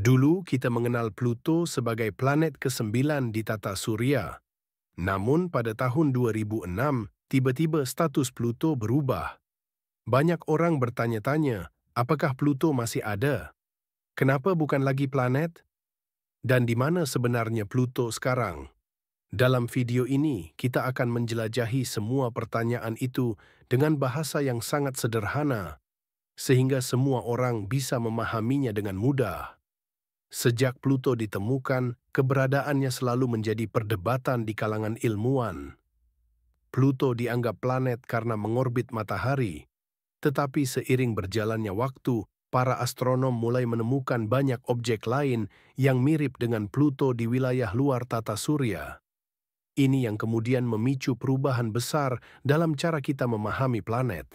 Dulu kita mengenal Pluto sebagai planet ke-9 di tata suria. Namun pada tahun 2006, tiba-tiba status Pluto berubah. Banyak orang bertanya-tanya, apakah Pluto masih ada? Kenapa bukan lagi planet? Dan di mana sebenarnya Pluto sekarang? Dalam video ini, kita akan menjelajahi semua pertanyaan itu dengan bahasa yang sangat sederhana, sehingga semua orang bisa memahaminya dengan mudah. Sejak Pluto ditemukan, keberadaannya selalu menjadi perdebatan di kalangan ilmuwan. Pluto dianggap planet karena mengorbit matahari, tetapi seiring berjalannya waktu, para astronom mulai menemukan banyak objek lain yang mirip dengan Pluto di wilayah luar tata surya. Ini yang kemudian memicu perubahan besar dalam cara kita memahami planet.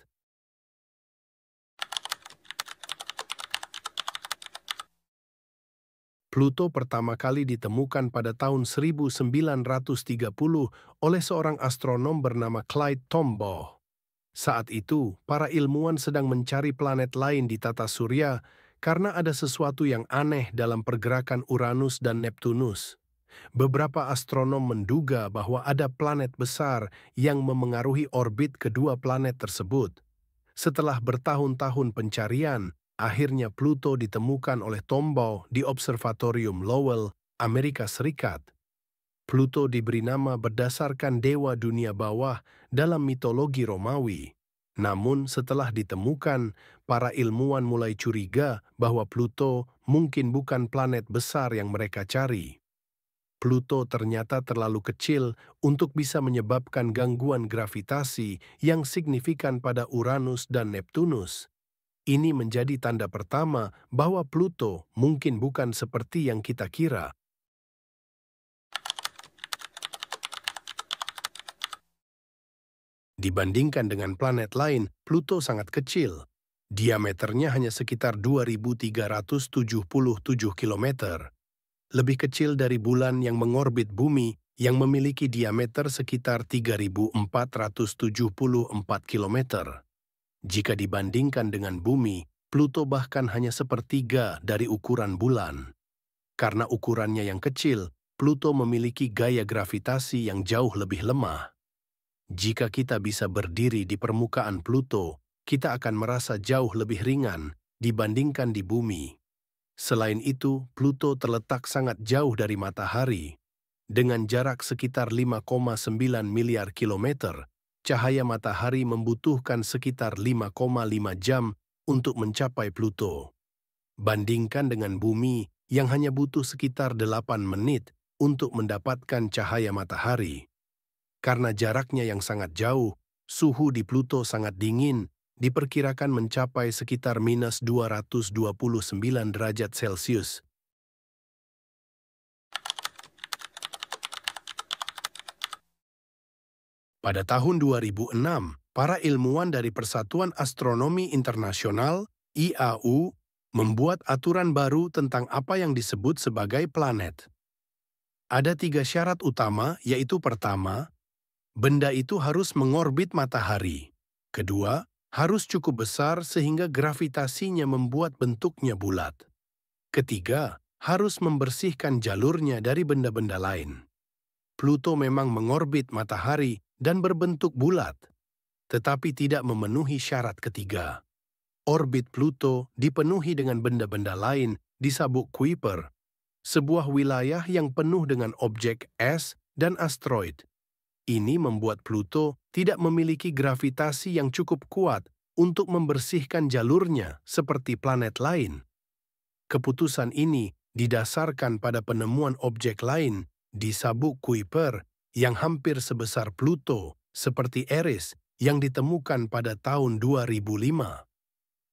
Pluto pertama kali ditemukan pada tahun 1930 oleh seorang astronom bernama Clyde Tombaugh. Saat itu, para ilmuwan sedang mencari planet lain di tata surya karena ada sesuatu yang aneh dalam pergerakan Uranus dan Neptunus. Beberapa astronom menduga bahwa ada planet besar yang memengaruhi orbit kedua planet tersebut. Setelah bertahun-tahun pencarian, Akhirnya Pluto ditemukan oleh Tombaugh di Observatorium Lowell, Amerika Serikat. Pluto diberi nama berdasarkan dewa dunia bawah dalam mitologi Romawi. Namun setelah ditemukan, para ilmuwan mulai curiga bahwa Pluto mungkin bukan planet besar yang mereka cari. Pluto ternyata terlalu kecil untuk bisa menyebabkan gangguan gravitasi yang signifikan pada Uranus dan Neptunus. Ini menjadi tanda pertama bahwa Pluto mungkin bukan seperti yang kita kira. Dibandingkan dengan planet lain, Pluto sangat kecil. Diameternya hanya sekitar 2.377 km. Lebih kecil dari bulan yang mengorbit bumi yang memiliki diameter sekitar 3.474 km. Jika dibandingkan dengan bumi, Pluto bahkan hanya sepertiga dari ukuran bulan. Karena ukurannya yang kecil, Pluto memiliki gaya gravitasi yang jauh lebih lemah. Jika kita bisa berdiri di permukaan Pluto, kita akan merasa jauh lebih ringan dibandingkan di bumi. Selain itu, Pluto terletak sangat jauh dari matahari, dengan jarak sekitar 5,9 miliar kilometer cahaya matahari membutuhkan sekitar 5,5 jam untuk mencapai Pluto. Bandingkan dengan bumi yang hanya butuh sekitar 8 menit untuk mendapatkan cahaya matahari. Karena jaraknya yang sangat jauh, suhu di Pluto sangat dingin, diperkirakan mencapai sekitar minus 229 derajat Celcius Pada tahun 2006, para ilmuwan dari Persatuan Astronomi Internasional IAU membuat aturan baru tentang apa yang disebut sebagai planet. Ada tiga syarat utama, yaitu pertama, benda itu harus mengorbit matahari. Kedua, harus cukup besar sehingga gravitasinya membuat bentuknya bulat. Ketiga, harus membersihkan jalurnya dari benda-benda lain. Pluto memang mengorbit matahari dan berbentuk bulat, tetapi tidak memenuhi syarat ketiga. Orbit Pluto dipenuhi dengan benda-benda lain di sabuk Kuiper, sebuah wilayah yang penuh dengan objek es dan asteroid. Ini membuat Pluto tidak memiliki gravitasi yang cukup kuat untuk membersihkan jalurnya seperti planet lain. Keputusan ini didasarkan pada penemuan objek lain di sabuk Kuiper yang hampir sebesar Pluto, seperti Eris yang ditemukan pada tahun 2005.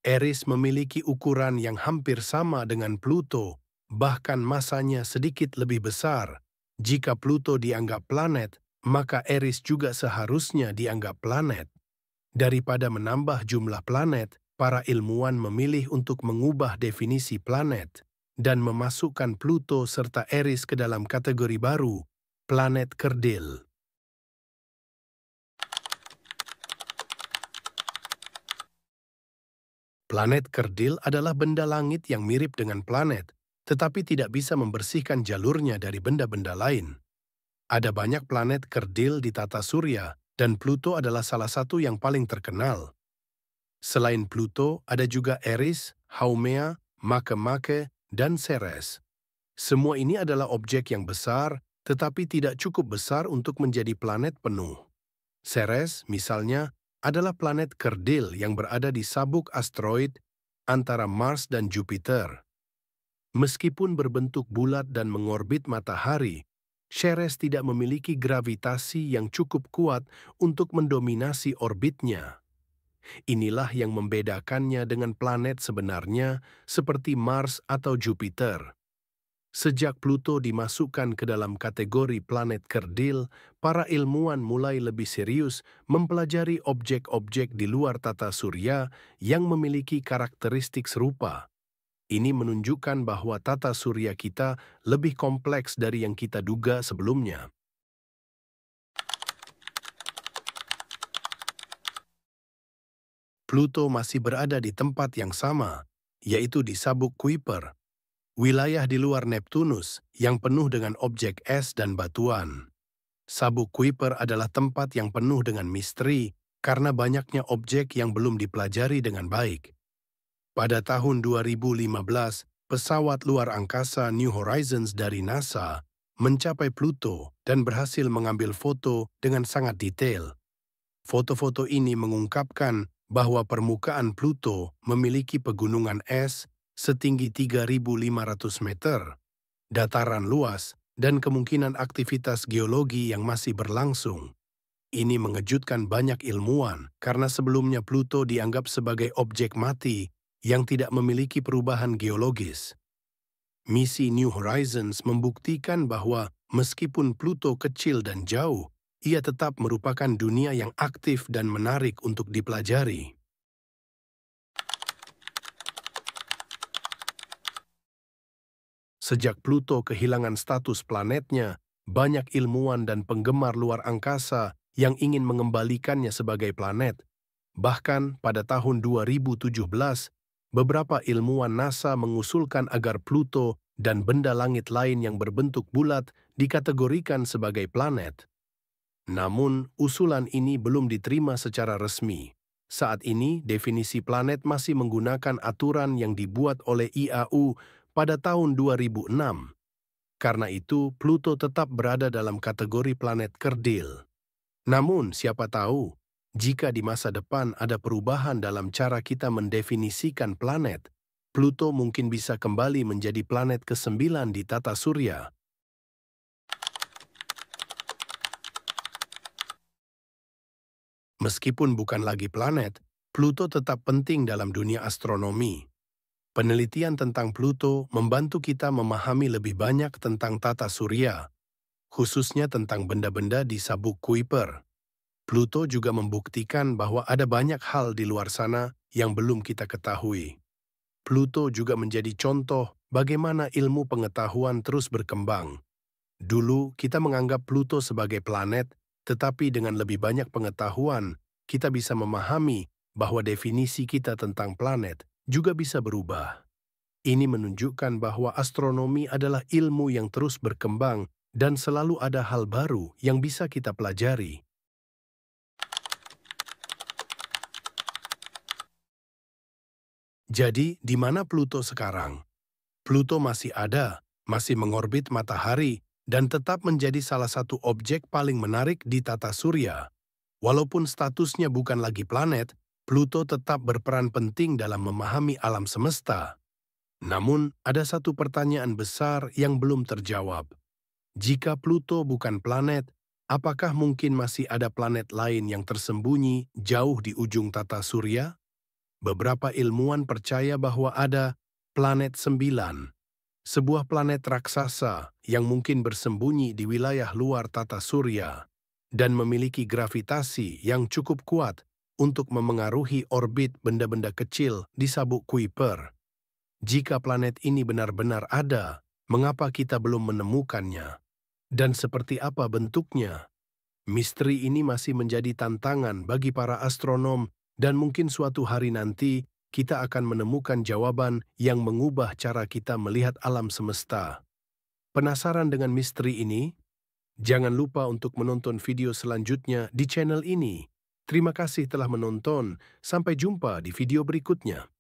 Eris memiliki ukuran yang hampir sama dengan Pluto, bahkan masanya sedikit lebih besar. Jika Pluto dianggap planet, maka Eris juga seharusnya dianggap planet. Daripada menambah jumlah planet, para ilmuwan memilih untuk mengubah definisi planet dan memasukkan Pluto serta Eris ke dalam kategori baru Planet Kerdil Planet Kerdil adalah benda langit yang mirip dengan planet, tetapi tidak bisa membersihkan jalurnya dari benda-benda lain. Ada banyak planet Kerdil di tata surya, dan Pluto adalah salah satu yang paling terkenal. Selain Pluto, ada juga Eris, Haumea, Makemake, dan Ceres. Semua ini adalah objek yang besar, tetapi tidak cukup besar untuk menjadi planet penuh. Ceres, misalnya, adalah planet kerdil yang berada di sabuk asteroid antara Mars dan Jupiter. Meskipun berbentuk bulat dan mengorbit matahari, Ceres tidak memiliki gravitasi yang cukup kuat untuk mendominasi orbitnya. Inilah yang membedakannya dengan planet sebenarnya seperti Mars atau Jupiter. Sejak Pluto dimasukkan ke dalam kategori planet kerdil, para ilmuwan mulai lebih serius mempelajari objek-objek di luar tata surya yang memiliki karakteristik serupa. Ini menunjukkan bahwa tata surya kita lebih kompleks dari yang kita duga sebelumnya. Pluto masih berada di tempat yang sama, yaitu di sabuk Kuiper, wilayah di luar Neptunus yang penuh dengan objek es dan batuan. Sabuk Kuiper adalah tempat yang penuh dengan misteri karena banyaknya objek yang belum dipelajari dengan baik. Pada tahun 2015, pesawat luar angkasa New Horizons dari NASA mencapai Pluto dan berhasil mengambil foto dengan sangat detail. Foto-foto ini mengungkapkan bahwa permukaan Pluto memiliki pegunungan es setinggi 3.500 meter, dataran luas, dan kemungkinan aktivitas geologi yang masih berlangsung. Ini mengejutkan banyak ilmuwan karena sebelumnya Pluto dianggap sebagai objek mati yang tidak memiliki perubahan geologis. Misi New Horizons membuktikan bahwa meskipun Pluto kecil dan jauh, ia tetap merupakan dunia yang aktif dan menarik untuk dipelajari. Sejak Pluto kehilangan status planetnya, banyak ilmuwan dan penggemar luar angkasa yang ingin mengembalikannya sebagai planet. Bahkan pada tahun 2017, beberapa ilmuwan NASA mengusulkan agar Pluto dan benda langit lain yang berbentuk bulat dikategorikan sebagai planet. Namun, usulan ini belum diterima secara resmi. Saat ini, definisi planet masih menggunakan aturan yang dibuat oleh IAU pada tahun 2006. Karena itu, Pluto tetap berada dalam kategori planet kerdil. Namun, siapa tahu, jika di masa depan ada perubahan dalam cara kita mendefinisikan planet, Pluto mungkin bisa kembali menjadi planet ke-9 di tata surya. Meskipun bukan lagi planet, Pluto tetap penting dalam dunia astronomi penelitian tentang Pluto membantu kita memahami lebih banyak tentang tata surya, khususnya tentang benda-benda di sabuk Kuiper. Pluto juga membuktikan bahwa ada banyak hal di luar sana yang belum kita ketahui. Pluto juga menjadi contoh bagaimana ilmu pengetahuan terus berkembang. Dulu, kita menganggap Pluto sebagai planet, tetapi dengan lebih banyak pengetahuan, kita bisa memahami bahwa definisi kita tentang planet juga bisa berubah. Ini menunjukkan bahwa astronomi adalah ilmu yang terus berkembang dan selalu ada hal baru yang bisa kita pelajari. Jadi, di mana Pluto sekarang? Pluto masih ada, masih mengorbit matahari, dan tetap menjadi salah satu objek paling menarik di tata surya. Walaupun statusnya bukan lagi planet, Pluto tetap berperan penting dalam memahami alam semesta. Namun, ada satu pertanyaan besar yang belum terjawab. Jika Pluto bukan planet, apakah mungkin masih ada planet lain yang tersembunyi jauh di ujung tata surya? Beberapa ilmuwan percaya bahwa ada planet sembilan, sebuah planet raksasa yang mungkin bersembunyi di wilayah luar tata surya dan memiliki gravitasi yang cukup kuat untuk memengaruhi orbit benda-benda kecil di sabuk Kuiper. Jika planet ini benar-benar ada, mengapa kita belum menemukannya? Dan seperti apa bentuknya? Misteri ini masih menjadi tantangan bagi para astronom dan mungkin suatu hari nanti kita akan menemukan jawaban yang mengubah cara kita melihat alam semesta. Penasaran dengan misteri ini? Jangan lupa untuk menonton video selanjutnya di channel ini. Terima kasih telah menonton. Sampai jumpa di video berikutnya.